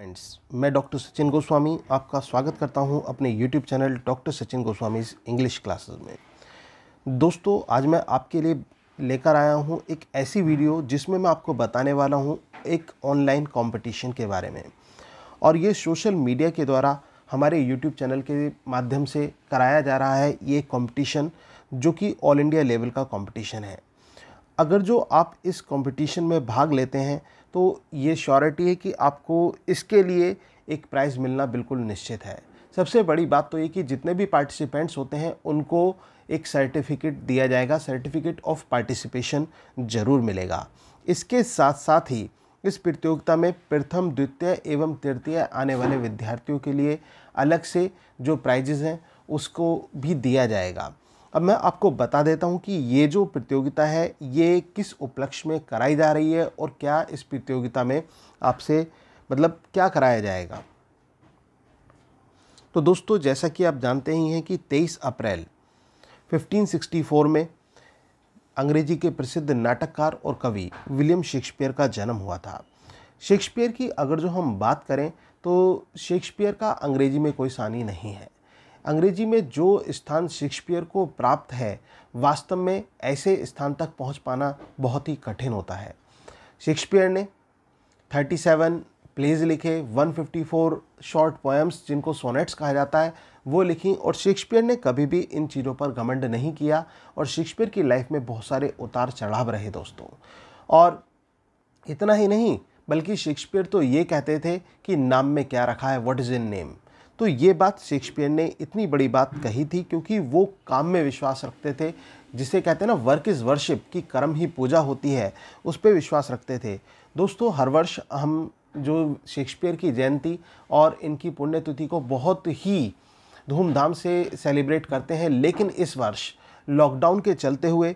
friends मैं doctor Sachin Goswami आपका स्वागत करता हूं अपने YouTube channel doctor Sachin Goswami English classes में दोस्तों आज मैं आपके लिए लेकर आया हूं एक ऐसी वीडियो जिसमें मैं आपको बताने वाला हूं एक ऑनलाइन कंपटीशन के बारे में और ये सोशल मीडिया के द्वारा हमारे यूट्यूब चैनल के माध्यम से कराया जा रहा है ये कॉम्पिटिशन जो कि ऑल इंडिया लेवल का कॉम्पिटिशन है अगर जो आप इस कॉम्पिटिशन में भाग लेते हैं तो ये श्योरिटी है कि आपको इसके लिए एक प्राइज़ मिलना बिल्कुल निश्चित है सबसे बड़ी बात तो ये कि जितने भी पार्टिसिपेंट्स होते हैं उनको एक सर्टिफिकेट दिया जाएगा सर्टिफिकेट ऑफ पार्टिसिपेशन जरूर मिलेगा इसके साथ साथ ही इस प्रतियोगिता में प्रथम द्वितीय एवं तृतीय आने वाले विद्यार्थियों के लिए अलग से जो प्राइजेज़ हैं उसको भी दिया जाएगा अब मैं आपको बता देता हूँ कि ये जो प्रतियोगिता है ये किस उपलक्ष्य में कराई जा रही है और क्या इस प्रतियोगिता में आपसे मतलब क्या कराया जाएगा तो दोस्तों जैसा कि आप जानते ही हैं कि 23 अप्रैल 1564 में अंग्रेजी के प्रसिद्ध नाटककार और कवि विलियम शेक्सपियर का जन्म हुआ था शेक्सपियर की अगर जो हम बात करें तो शेक्सपियर का अंग्रेजी में कोई सानी नहीं है अंग्रेजी में जो स्थान शेक्सपियर को प्राप्त है वास्तव में ऐसे स्थान तक पहुंच पाना बहुत ही कठिन होता है शेक्सपियर ने 37 प्लेज लिखे 154 शॉर्ट पोएम्स जिनको सोनेट्स कहा जाता है वो लिखी और शेक्सपियर ने कभी भी इन चीज़ों पर घमंड नहीं किया और शेक्सपियर की लाइफ में बहुत सारे उतार चढ़ाव रहे दोस्तों और इतना ही नहीं बल्कि शेक्सपियर तो ये कहते थे कि नाम में क्या रखा है व्हाट इज़ इन नेम तो ये बात शेक्सपियर ने इतनी बड़ी बात कही थी क्योंकि वो काम में विश्वास रखते थे जिसे कहते हैं ना वर्क इज़ वर्शिप की कर्म ही पूजा होती है उस पर विश्वास रखते थे दोस्तों हर वर्ष हम जो शेक्सपियर की जयंती और इनकी पुण्यतिथि को बहुत ही धूमधाम से सेलिब्रेट करते हैं लेकिन इस वर्ष लॉकडाउन के चलते हुए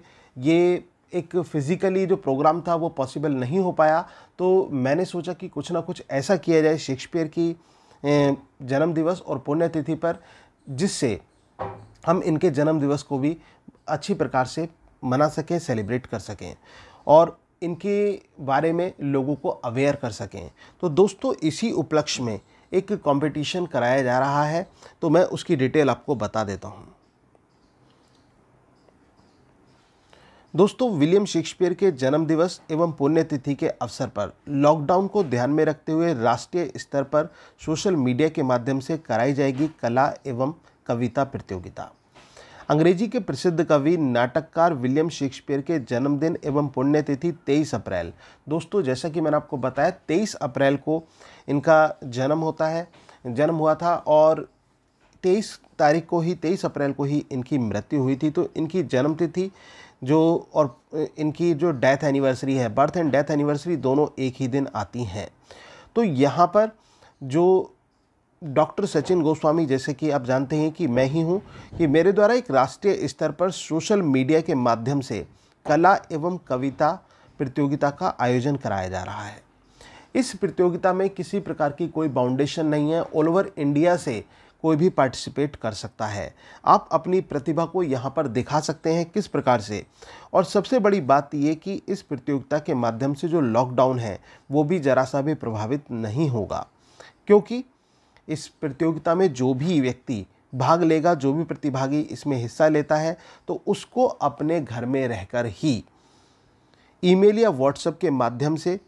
ये एक फ़िज़िकली जो प्रोग्राम था वो पॉसिबल नहीं हो पाया तो मैंने सोचा कि कुछ ना कुछ ऐसा किया जाए शेक्सपियर की अं, जन्म दिवस और पुण्यतिथि पर जिससे हम इनके जन्म दिवस को भी अच्छी प्रकार से मना सकें सेलिब्रेट कर सकें और इनके बारे में लोगों को अवेयर कर सकें तो दोस्तों इसी उपलक्ष्य में एक कंपटीशन कराया जा रहा है तो मैं उसकी डिटेल आपको बता देता हूँ दोस्तों विलियम शेक्सपियर के जन्म दिवस एवं पुण्यतिथि के अवसर पर लॉकडाउन को ध्यान में रखते हुए राष्ट्रीय स्तर पर सोशल मीडिया के माध्यम से कराई जाएगी कला एवं कविता प्रतियोगिता अंग्रेजी के प्रसिद्ध कवि नाटककार विलियम शेक्सपियर के जन्मदिन एवं पुण्यतिथि 23 अप्रैल दोस्तों जैसा कि मैंने आपको बताया 23 अप्रैल को इनका जन्म होता है जन्म हुआ था और 23 तारीख को ही 23 अप्रैल को ही इनकी मृत्यु हुई थी तो इनकी जन्मतिथि जो और इनकी जो डेथ एनिवर्सरी है बर्थ एंड डेथ एनिवर्सरी दोनों एक ही दिन आती हैं तो यहाँ पर जो डॉक्टर सचिन गोस्वामी जैसे कि आप जानते हैं कि मैं ही हूँ कि मेरे द्वारा एक राष्ट्रीय स्तर पर सोशल मीडिया के माध्यम से कला एवं कविता प्रतियोगिता का आयोजन कराया जा रहा है इस प्रतियोगिता में किसी प्रकार की कोई बाउंडेशन नहीं है ऑल ओवर इंडिया से कोई भी पार्टिसिपेट कर सकता है आप अपनी प्रतिभा को यहाँ पर दिखा सकते हैं किस प्रकार से और सबसे बड़ी बात ये कि इस प्रतियोगिता के माध्यम से जो लॉकडाउन है वो भी जरा सा भी प्रभावित नहीं होगा क्योंकि इस प्रतियोगिता में जो भी व्यक्ति भाग लेगा जो भी प्रतिभागी इसमें हिस्सा लेता है तो उसको अपने घर में रहकर ही ईमेल या व्हाट्सएप के माध्यम से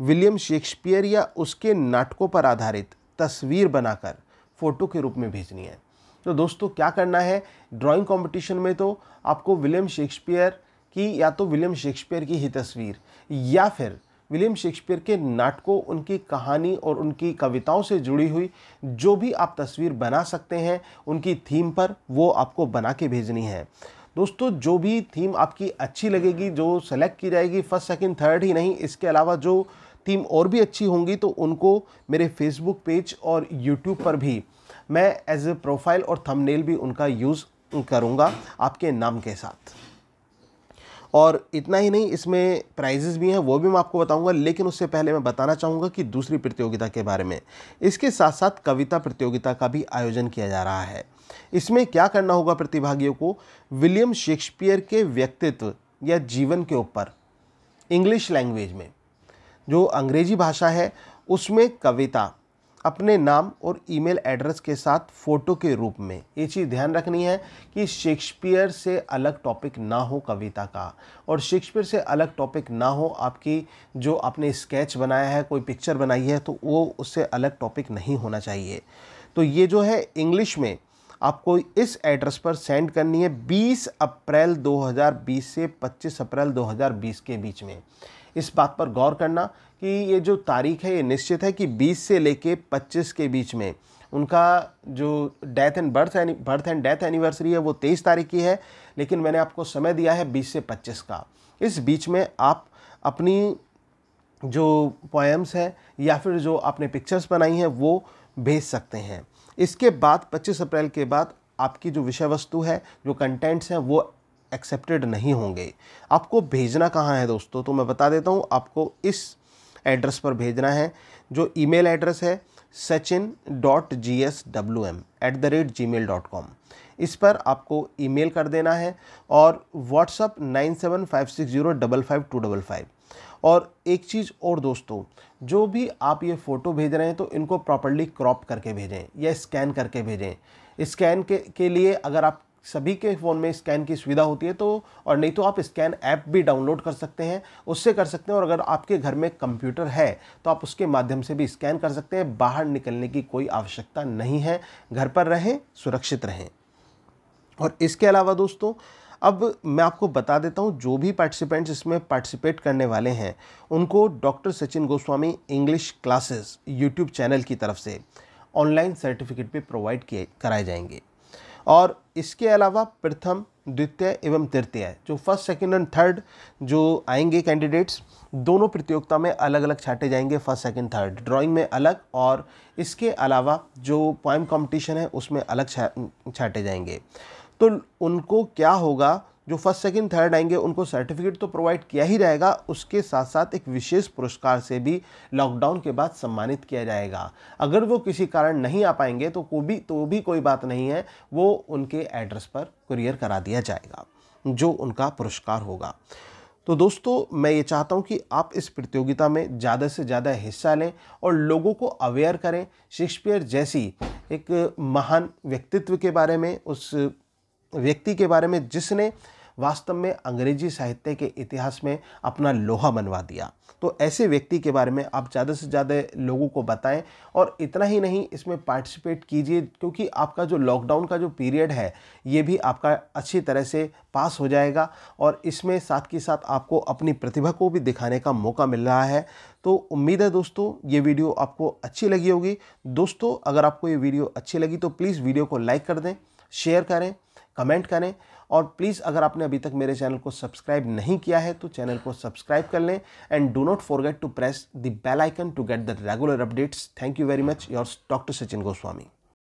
विलियम शेक्सपियर या उसके नाटकों पर आधारित तस्वीर बनाकर फ़ोटो के रूप में भेजनी है तो दोस्तों क्या करना है ड्राइंग कंपटीशन में तो आपको विलियम शेक्सपियर की या तो विलियम शेक्सपियर की ही तस्वीर या फिर विलियम शेक्सपियर के नाटकों उनकी कहानी और उनकी कविताओं से जुड़ी हुई जो भी आप तस्वीर बना सकते हैं उनकी थीम पर वो आपको बना के भेजनी है दोस्तों जो भी थीम आपकी अच्छी लगेगी जो सेलेक्ट की जाएगी फर्स्ट सेकंड थर्ड ही नहीं इसके अलावा जो टीम और भी अच्छी होंगी तो उनको मेरे फेसबुक पेज और यूट्यूब पर भी मैं एज ए प्रोफाइल और थंबनेल भी उनका यूज़ करूँगा आपके नाम के साथ और इतना ही नहीं इसमें प्राइजेज़ भी हैं वो भी मैं आपको बताऊंगा लेकिन उससे पहले मैं बताना चाहूँगा कि दूसरी प्रतियोगिता के बारे में इसके साथ साथ कविता प्रतियोगिता का भी आयोजन किया जा रहा है इसमें क्या करना होगा प्रतिभागियों को विलियम शेक्सपियर के व्यक्तित्व या जीवन के ऊपर इंग्लिश लैंग्वेज में जो अंग्रेजी भाषा है उसमें कविता अपने नाम और ईमेल एड्रेस के साथ फ़ोटो के रूप में ये चीज़ ध्यान रखनी है कि शेक्सपियर से अलग टॉपिक ना हो कविता का और शेक्सपियर से अलग टॉपिक ना हो आपकी जो आपने स्केच बनाया है कोई पिक्चर बनाई है तो वो उससे अलग टॉपिक नहीं होना चाहिए तो ये जो है इंग्लिश में आपको इस एड्रेस पर सेंड करनी है 20 अप्रैल 2020 से 25 अप्रैल 2020 के बीच में इस बात पर गौर करना कि ये जो तारीख है ये निश्चित है कि 20 से लेके 25 के बीच में उनका जो death and birth birth and death anniversary है वो तेईस तारीख की है लेकिन मैंने आपको समय दिया है बीस से पच्चीस का इस बीच में आप अपनी जो पोएम्स हैं या फिर जो आपने पिक्चर्स बनाई हैं वो भेज सकते हैं इसके बाद 25 अप्रैल के बाद आपकी जो विषय वस्तु है जो कंटेंट्स हैं वो एक्सेप्टेड नहीं होंगे आपको भेजना कहाँ है दोस्तों तो मैं बता देता हूँ आपको इस एड्रेस पर भेजना है जो ईमेल एड्रेस है Sachin dot G S W M at the rate Gmail dot com इस पर आपको ईमेल कर देना है और WhatsApp nine seven five six zero double five two double five और एक चीज़ और दोस्तों जो भी आप ये फ़ोटो भेज रहे हैं तो इनको प्रॉपरली क्रॉप करके भेजें या स्कैन करके भेजें स्कैन के के लिए अगर आप सभी के फ़ोन में स्कैन की सुविधा होती है तो और नहीं तो आप स्कैन ऐप भी डाउनलोड कर सकते हैं उससे कर सकते हैं और अगर आपके घर में कंप्यूटर है तो आप उसके माध्यम से भी स्कैन कर सकते हैं बाहर निकलने की कोई आवश्यकता नहीं है घर पर रहें सुरक्षित रहें और इसके अलावा दोस्तों अब मैं आपको बता देता हूँ जो भी पार्टिसिपेंट्स इसमें पार्टिसिपेट करने वाले हैं उनको doctor Sachin Goswami English classes YouTube channel की तरफ से ऑनलाइन सर्टिफिकेट भी प्रोवाइड किए कराए जाएंगे और इसके अलावा प्रथम द्वितीय एवं तृतीय जो फर्स्ट सेकेंड एंड थर्ड जो आएंगे कैंडिडेट्स दोनों प्रतियोगिता में अलग अलग छाटे जाएंगे फर्स्ट सेकेंड थर्ड ड्राइंग में अलग और इसके अलावा जो पॉइंट कंपटीशन है उसमें अलग छाटे जाएंगे तो उनको क्या होगा जो फर्स्ट सेकंड थर्ड आएंगे उनको सर्टिफिकेट तो प्रोवाइड किया ही रहेगा उसके साथ साथ एक विशेष पुरस्कार से भी लॉकडाउन के बाद सम्मानित किया जाएगा अगर वो किसी कारण नहीं आ पाएंगे तो को भी तो भी कोई बात नहीं है वो उनके एड्रेस पर कुरियर करा दिया जाएगा जो उनका पुरस्कार होगा तो दोस्तों मैं ये चाहता हूँ कि आप इस प्रतियोगिता में ज़्यादा से ज़्यादा हिस्सा लें और लोगों को अवेयर करें शेक्सपियर जैसी एक महान व्यक्तित्व के बारे में उस व्यक्ति के बारे में जिसने वास्तव में अंग्रेजी साहित्य के इतिहास में अपना लोहा बनवा दिया तो ऐसे व्यक्ति के बारे में आप ज़्यादा से ज़्यादा लोगों को बताएं और इतना ही नहीं इसमें पार्टिसिपेट कीजिए क्योंकि आपका जो लॉकडाउन का जो पीरियड है ये भी आपका अच्छी तरह से पास हो जाएगा और इसमें साथ के साथ आपको अपनी प्रतिभा को भी दिखाने का मौका मिल रहा है तो उम्मीद है दोस्तों ये वीडियो आपको अच्छी लगी होगी दोस्तों अगर आपको ये वीडियो अच्छी लगी तो प्लीज़ वीडियो को लाइक कर दें शेयर करें कमेंट करें और प्लीज़ अगर आपने अभी तक मेरे चैनल को सब्सक्राइब नहीं किया है तो चैनल को सब्सक्राइब कर लें and do not forget to press the bell icon to get the regular updates thank you very much yours doctor Sachin Goswami